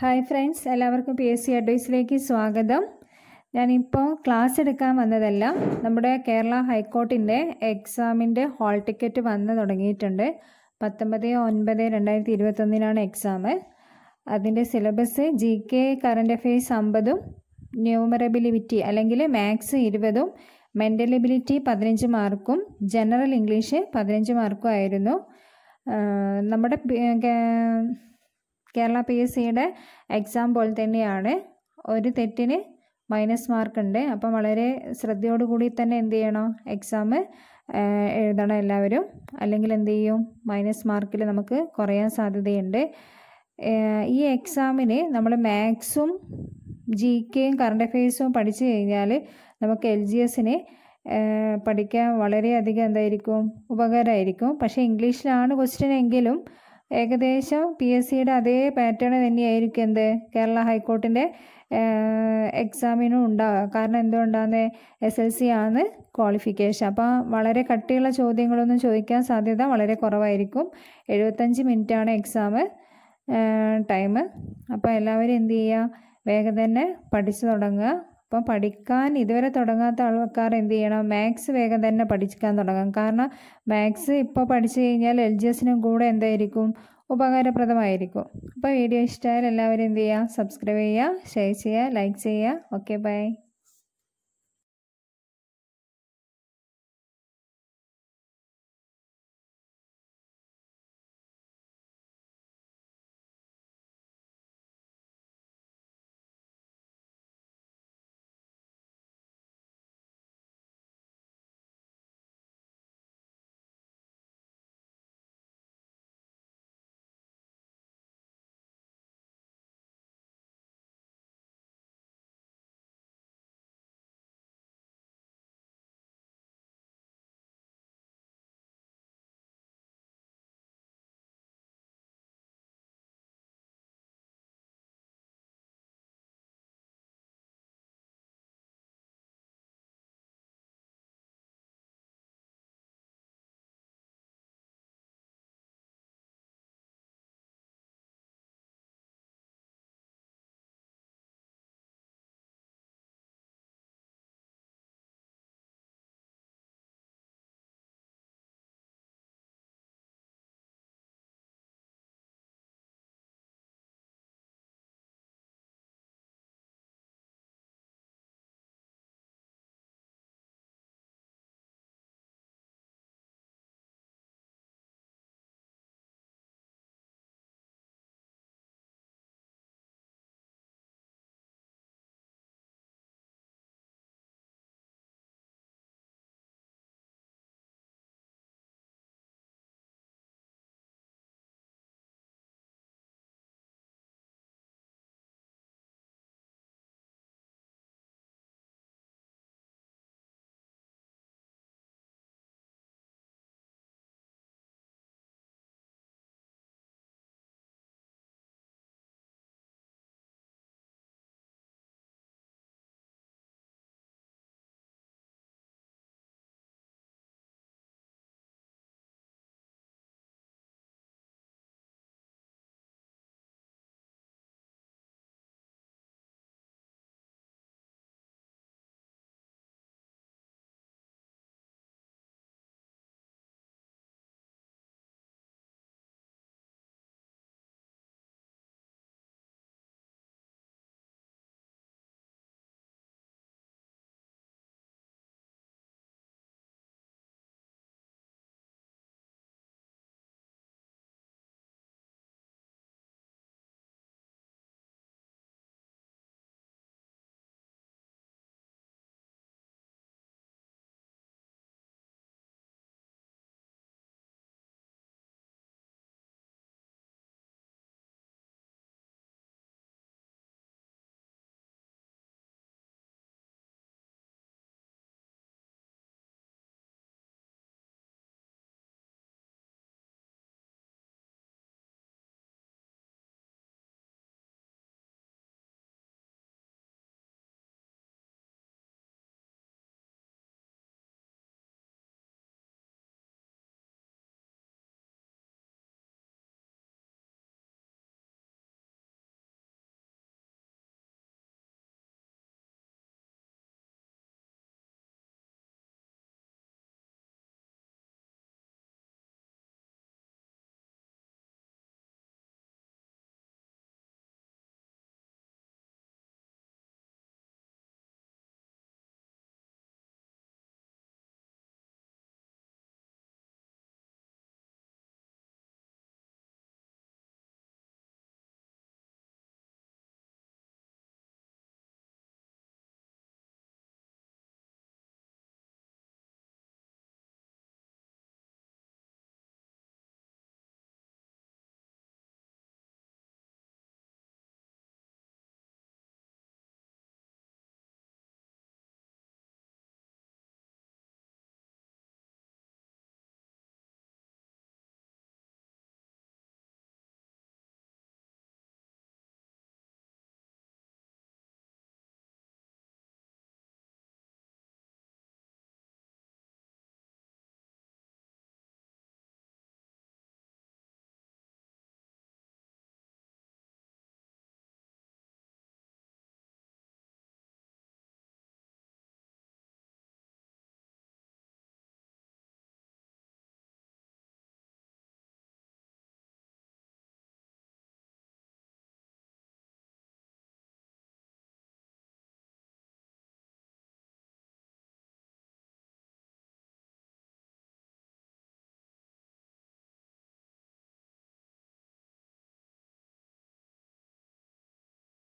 hi friends എല്ലാവർക്കും P S C അഡ്വൈസിലേക്ക് സ്വാഗതം ഞാനിപ്പോൾ ക്ലാസ് എടുക്കാൻ വന്നതല്ല നമ്മുടെ കേരള ഹൈക്കോർട്ടിൻ്റെ എക്സാമിൻ്റെ ഹാൾ ടിക്കറ്റ് വന്ന് തുടങ്ങിയിട്ടുണ്ട് പത്തൊമ്പത് ഒൻപത് രണ്ടായിരത്തി ഇരുപത്തൊന്നിനാണ് എക്സാം അതിൻ്റെ syllabus G K current affairs അമ്പതും ന്യൂമറബിലിറ്റി അല്ലെങ്കിൽ മാത്സ് ഇരുപതും മെൻ്റലബിലിറ്റി പതിനഞ്ച് മാർക്കും ജനറൽ ഇംഗ്ലീഷ് പതിനഞ്ച് മാർക്കും ആയിരുന്നു നമ്മുടെ കേരള പി എസ് സിയുടെ എക്സാം പോലെ തന്നെയാണ് ഒരു തെറ്റിന് മൈനസ് മാർക്ക് ഉണ്ട് അപ്പം വളരെ ശ്രദ്ധയോടുകൂടി തന്നെ എന്ത് ചെയ്യണം എക്സാം എഴുതണം എല്ലാവരും അല്ലെങ്കിൽ എന്ത് ചെയ്യും മൈനസ് മാർക്കിൽ നമുക്ക് കുറയാൻ സാധ്യതയുണ്ട് ഈ എക്സാമിന് നമ്മൾ മാത്സും ജി കെയും കറണ്ട് അഫയേഴ്സും പഠിച്ചു കഴിഞ്ഞാൽ നമുക്ക് എൽ ജി എസിന് പഠിക്കാൻ വളരെയധികം എന്തായിരിക്കും ഉപകാരമായിരിക്കും പക്ഷേ ഇംഗ്ലീഷിലാണ് ക്വസ്റ്റിനെങ്കിലും എങ്കിലും ഏകദേശം പി എസ് സിയുടെ അതേ പാറ്റേൺ തന്നെയായിരിക്കും എന്ത് കേരള ഹൈക്കോർട്ടിൻ്റെ എക്സാമിനും ഉണ്ടാവുക കാരണം എന്തുകൊണ്ടാണ് എസ് എൽ സി ആണ് ക്വാളിഫിക്കേഷൻ അപ്പോൾ വളരെ കട്ടിയുള്ള ചോദ്യങ്ങളൊന്നും ചോദിക്കാൻ സാധ്യത വളരെ കുറവായിരിക്കും എഴുപത്തഞ്ച് മിനിറ്റാണ് എക്സാം ടൈം അപ്പോൾ എല്ലാവരും എന്ത് ചെയ്യുക വേഗം തന്നെ പഠിച്ചു തുടങ്ങുക അപ്പം പഠിക്കാൻ ഇതുവരെ തുടങ്ങാത്ത ആൾക്കാർ എന്ത് ചെയ്യണം മാത്സ് വേഗം തന്നെ പഠിക്കാൻ തുടങ്ങാം കാരണം മാത്സ് ഇപ്പോൾ പഠിച്ചു കഴിഞ്ഞാൽ എൽ ജി എസിനും കൂടെ എന്തായിരിക്കും ഉപകാരപ്രദമായിരിക്കും അപ്പോൾ വീഡിയോ ഇഷ്ടമായാൽ എല്ലാവരും എന്ത് ചെയ്യുക സബ്സ്ക്രൈബ് ചെയ്യുക ഷെയർ ചെയ്യുക ലൈക്ക് ചെയ്യുക ഓക്കെ ബൈ